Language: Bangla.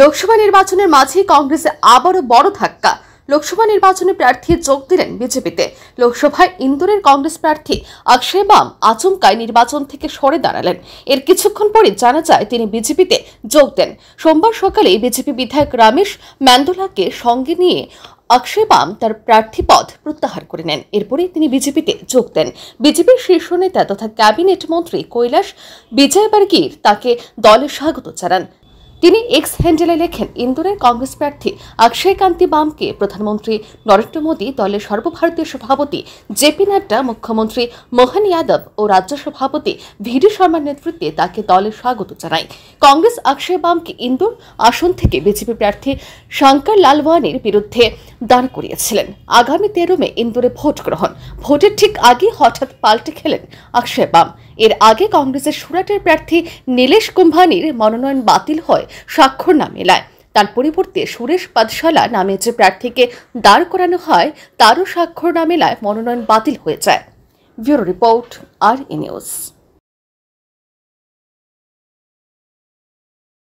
লোকসভা নির্বাচনের মাঝে কংগ্রেসে আবারও বড় ধাক্কা লোকসভা নির্বাচনে প্রার্থী যোগ দিলেন বিজেপিতে লোকসভায় ইন্দোরের কংগ্রেস প্রার্থী অক্ষয় বাম আচমকায় নির্বাচন থেকে সরে দাঁড়ালেন এর কিছুক্ষণ পরে জানা যায় তিনি বিজেপিতে যোগ দেন সোমবার সকালে বিজেপি বিধায়ক রামেশ ম্যান্ডোলাকে সঙ্গে নিয়ে অক্ষয় বাম তার প্রার্থী পদ প্রত্যাহার করে নেন এরপরেই তিনি বিজেপিতে যোগ দেন বিজেপির শীর্ষ নেতা তথা ক্যাবিনেট মন্ত্রী কৈলাস বিজয়বার্গীর তাকে দলে স্বাগত জানান তিনি এক্স হ্যান্ডেলে লেখেন ইন্দোরের কংগ্রেস প্রার্থী অক্ষয় কান্তি বামকে প্রধানমন্ত্রী নরেন্দ্র মোদী দলের সর্বভারতীয় সভাপতি জেপি নাড্ডা মুখ্যমন্ত্রী মোহন যাদব ও রাজ্য সভাপতি ভিডি শর্মার নেতৃত্বে তাকে দলে স্বাগত জানায় কংগ্রেস অক্ষয় বামকে ইন্দোর আসন থেকে বিজেপি প্রার্থী শঙ্কর লালওয়ানির বিরুদ্ধে দাঁড় করিয়েছিলেন আগামী তেরো মে ইন্দোরে ভোট গ্রহণ ভোটের ঠিক আগে হঠাৎ পাল্টে খেলেন অক্ষয় বাম এর আগে কংগ্রেসের সুরাটের প্রার্থী নীলেশ কুম্ভানির মনোনয়ন বাতিল হয় স্বাক্ষর না মেলায় তার পরিবর্তে সুরেশ পাদশালা নামে যে প্রার্থীকে দাঁড় করানো হয় তারও স্বাক্ষর না মেলায় মনোনয়ন বাতিল হয়ে যায় ব্যুরো রিপোর্ট আর ই নিউজ